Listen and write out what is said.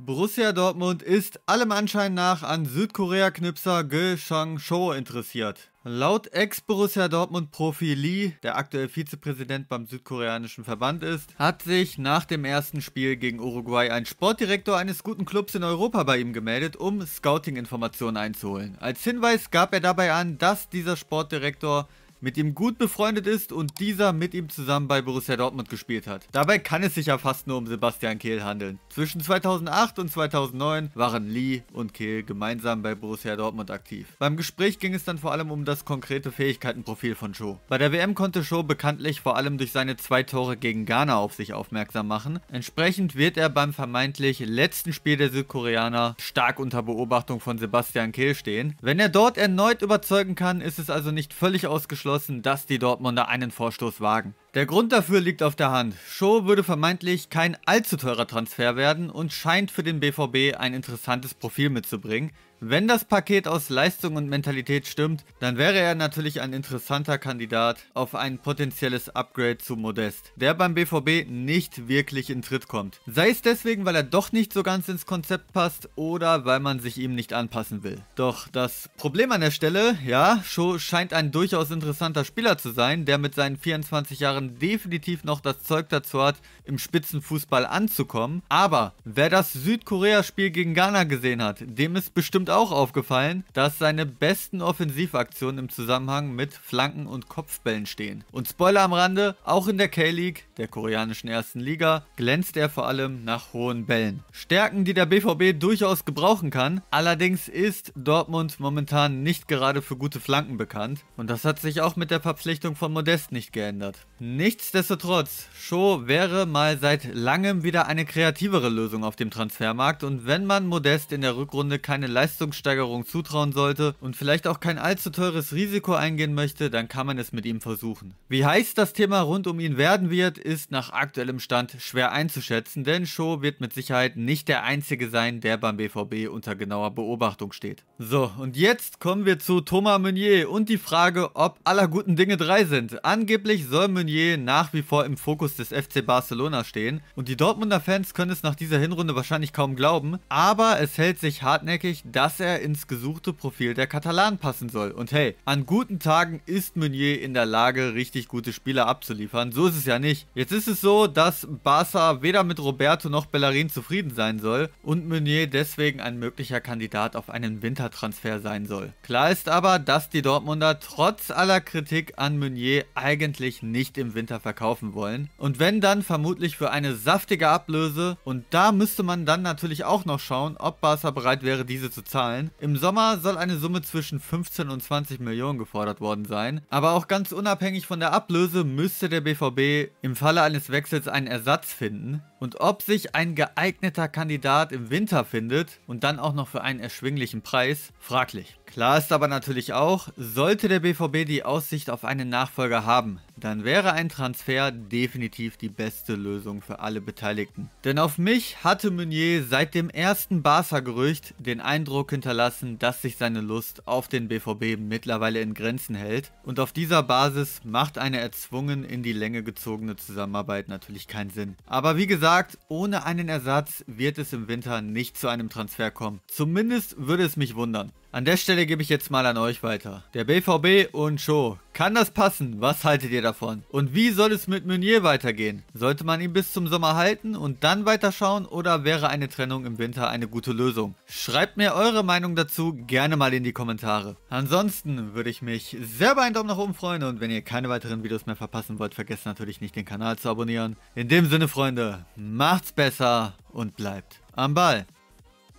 Borussia Dortmund ist allem Anschein nach an Südkorea-Knipser Ge Shang-Cho interessiert. Laut Ex-Borussia Dortmund-Profi Lee, der aktuell Vizepräsident beim südkoreanischen Verband ist, hat sich nach dem ersten Spiel gegen Uruguay ein Sportdirektor eines guten Clubs in Europa bei ihm gemeldet, um Scouting-Informationen einzuholen. Als Hinweis gab er dabei an, dass dieser Sportdirektor mit ihm gut befreundet ist und dieser mit ihm zusammen bei Borussia Dortmund gespielt hat. Dabei kann es sich ja fast nur um Sebastian Kehl handeln. Zwischen 2008 und 2009 waren Lee und Kehl gemeinsam bei Borussia Dortmund aktiv. Beim Gespräch ging es dann vor allem um das konkrete Fähigkeitenprofil von Cho. Bei der WM konnte Cho bekanntlich vor allem durch seine zwei Tore gegen Ghana auf sich aufmerksam machen. Entsprechend wird er beim vermeintlich letzten Spiel der Südkoreaner stark unter Beobachtung von Sebastian Kehl stehen. Wenn er dort erneut überzeugen kann, ist es also nicht völlig ausgeschlossen, ausgeschlossen, dass die Dortmunder einen Vorstoß wagen. Der Grund dafür liegt auf der Hand. Show würde vermeintlich kein allzu teurer Transfer werden und scheint für den BVB ein interessantes Profil mitzubringen. Wenn das Paket aus Leistung und Mentalität stimmt, dann wäre er natürlich ein interessanter Kandidat auf ein potenzielles Upgrade zu Modest, der beim BVB nicht wirklich in Tritt kommt. Sei es deswegen, weil er doch nicht so ganz ins Konzept passt oder weil man sich ihm nicht anpassen will. Doch das Problem an der Stelle, ja, Cho scheint ein durchaus interessanter Spieler zu sein, der mit seinen 24 Jahren definitiv noch das Zeug dazu hat, im Spitzenfußball anzukommen. Aber wer das Südkorea-Spiel gegen Ghana gesehen hat, dem ist bestimmt bestimmt auch aufgefallen, dass seine besten Offensivaktionen im Zusammenhang mit Flanken und Kopfbällen stehen. Und Spoiler am Rande, auch in der K-League, der koreanischen ersten Liga, glänzt er vor allem nach hohen Bällen. Stärken, die der BVB durchaus gebrauchen kann, allerdings ist Dortmund momentan nicht gerade für gute Flanken bekannt und das hat sich auch mit der Verpflichtung von Modest nicht geändert. Nichtsdestotrotz, Cho wäre mal seit langem wieder eine kreativere Lösung auf dem Transfermarkt und wenn man Modest in der Rückrunde keine Leistung Leistungssteigerung zutrauen sollte und vielleicht auch kein allzu teures Risiko eingehen möchte, dann kann man es mit ihm versuchen. Wie heiß das Thema rund um ihn werden wird, ist nach aktuellem Stand schwer einzuschätzen, denn Show wird mit Sicherheit nicht der einzige sein, der beim BVB unter genauer Beobachtung steht. So, und jetzt kommen wir zu Thomas Meunier und die Frage, ob aller guten Dinge drei sind. Angeblich soll Meunier nach wie vor im Fokus des FC Barcelona stehen und die Dortmunder Fans können es nach dieser Hinrunde wahrscheinlich kaum glauben, aber es hält sich hartnäckig, dass dass er ins gesuchte Profil der Katalanen passen soll. Und hey, an guten Tagen ist Meunier in der Lage, richtig gute Spieler abzuliefern. So ist es ja nicht. Jetzt ist es so, dass Barca weder mit Roberto noch Bellerin zufrieden sein soll und Meunier deswegen ein möglicher Kandidat auf einen Wintertransfer sein soll. Klar ist aber, dass die Dortmunder trotz aller Kritik an Meunier eigentlich nicht im Winter verkaufen wollen. Und wenn dann vermutlich für eine saftige Ablöse und da müsste man dann natürlich auch noch schauen, ob Barca bereit wäre, diese zu zahlen Zahlen. Im Sommer soll eine Summe zwischen 15 und 20 Millionen gefordert worden sein. Aber auch ganz unabhängig von der Ablöse müsste der BVB im Falle eines Wechsels einen Ersatz finden. Und ob sich ein geeigneter Kandidat im Winter findet und dann auch noch für einen erschwinglichen Preis, fraglich. Klar ist aber natürlich auch, sollte der BVB die Aussicht auf einen Nachfolger haben, dann wäre ein Transfer definitiv die beste Lösung für alle Beteiligten. Denn auf mich hatte Meunier seit dem ersten Barca-Gerücht den Eindruck hinterlassen, dass sich seine Lust auf den BVB mittlerweile in Grenzen hält und auf dieser Basis macht eine erzwungen in die Länge gezogene Zusammenarbeit natürlich keinen Sinn. Aber wie gesagt, ohne einen Ersatz wird es im Winter nicht zu einem Transfer kommen. Zumindest würde es mich wundern. An der Stelle Stelle gebe ich jetzt mal an euch weiter. Der BVB und Show. Kann das passen? Was haltet ihr davon? Und wie soll es mit Meunier weitergehen? Sollte man ihn bis zum Sommer halten und dann weiterschauen oder wäre eine Trennung im Winter eine gute Lösung? Schreibt mir eure Meinung dazu gerne mal in die Kommentare. Ansonsten würde ich mich sehr über einen Daumen nach oben freuen und wenn ihr keine weiteren Videos mehr verpassen wollt, vergesst natürlich nicht den Kanal zu abonnieren. In dem Sinne, Freunde, macht's besser und bleibt am Ball.